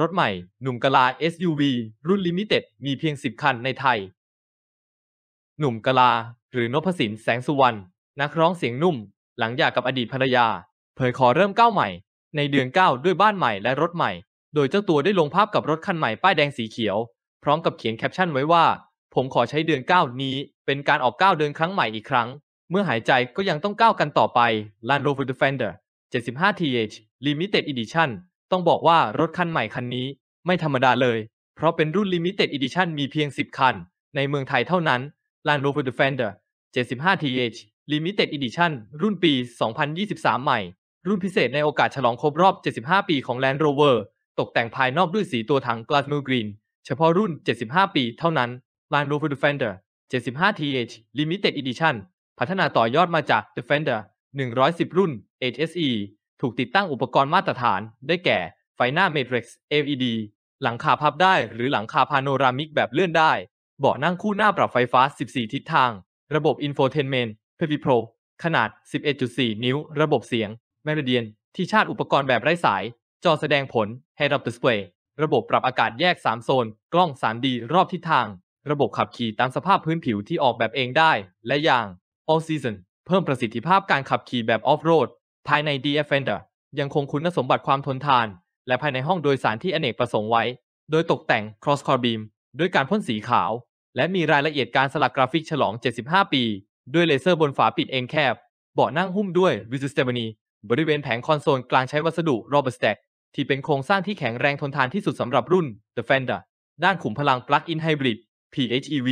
รถใหม่ หนุ่มกะลา SUV รุ่นลิมิเต็ดมีเพียง 10 คันในไทย หนุ่มกะลา หรือนพสินแสงสุวรรณ นักร้องเสียงนุ่ม หลังหย่ากกับอดีตภรรยา เผยขอเริ่มก้าวใหม่ ในเดือน 9 ด้วยบ้านใหม่และรถใหม่ โดยเจ้าตัวได้ลงภาพกับรถคันใหม่ป้ายแดงสีเขียว พร้อมกับเขียนแคปชั่นไว้ว่า ผมขอใช้เดือน 9 นี้ เป็นการออกก้าวเดินครั้งใหม่อีกครั้ง เมื่อหายใจก็ยังต้องก้าวกันต่อไป Land Rover Defender 75th Limited Edition ต้องบอกว่ารถคันใหม่คันนี้ ไม่ธรรมดาเลย เพราะเป็นรุ่น Limited Edition มีเพียง 10 คัน ในเมืองไทยเท่านั้น Land Rover Defender 75th Limited Edition รุ่นปี 2023 ใหม่ รุ่นพิเศษในโอกาสฉลองครบรอบ 75 ปีของ Land Rover ตกแต่งภายนอกด้วยสีตัวถัง g l a s Blue Green เฉพาะรุ่น 75 ปีเท่านั้น Land Rover Defender 75th Limited Edition พัฒนาต่อยอดมาจาก Defender 110 รุ่น HSE ถูกติดตั้งอุปกรณ์มาตรฐานได้แก่ไฟหน้าเมทริกซ์ LED หลังคาพับได้หรือหลังคาพาโนรามิกแบบเลื่อนได้ เบาะนั่งคู่หน้าปรับไฟฟ้า 14 ทิศทาง ระบบอินโฟเทนเมนต์ p พว i Pro ขนาด 11.4 นิ้ว ระบบเสียง m e r i d i a n ที่ชาติอุปกรณ์แบบไร้สาย จอแสดงผล Head Up Display ระบบปรับอากาศแยก 3 โซน กล้อง 3D รอบทิศทาง ระบบขับขี่ตามสภาพพื้นผิวที่ออกแบบเองได้ และอย่าง All Season เพิ่มประสิทธิภาพการขับขี่แบบออฟโรดภายใน d f f e n d e r ยังคงคุณสมบัติความทนทานและภายในห้องโดยสารที่อเนกประสงค์ไว้ โดยตกแต่ง cross core beam ด้วยการพ่นสีขาว และมีรายละเอียดการสลักกราฟิกฉลอง 75 ปี ด้วยเลเซอร์บนฝาปิดเองแคบเบาะนั่งหุ้มด้วยวิสุสเตเบนีบริเวณแผงคอนโซลกลางใช้วัสดุโรบัสแต็กที่เป็นโครงสร้างที่แข็งแรงทนทานที่สุดสำหรับรุ่น The Fender ด้านขุมพลังปลั๊กอินไฮบริด PHEV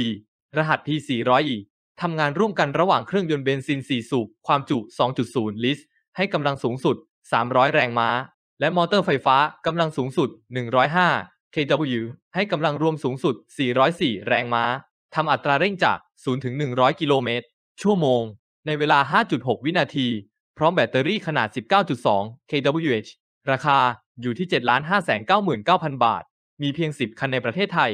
รหัส P400E ทำงานร่วมกันระหว่างเครื่องยนต์เบนซิน 4 สูบความจุ 2.0 ลิตรให้กำลังสูงสุด 300 แรงม้า และมอเตอร์ไฟฟ้ากำลังสูงสุด 105 kW ให้กำลังรวมสูงสุด 404 แรงม้า ทำอัตราเร่งจาก 0 ถึง 100 กิโลเมตร ชั่วโมง ในเวลา 5.6 วินาที พร้อมแบตเตอรี่ขนาด 19.2 kWh ราคาอยู่ที่ 7,599,000 บาท มีเพียง 10 คันในประเทศไทย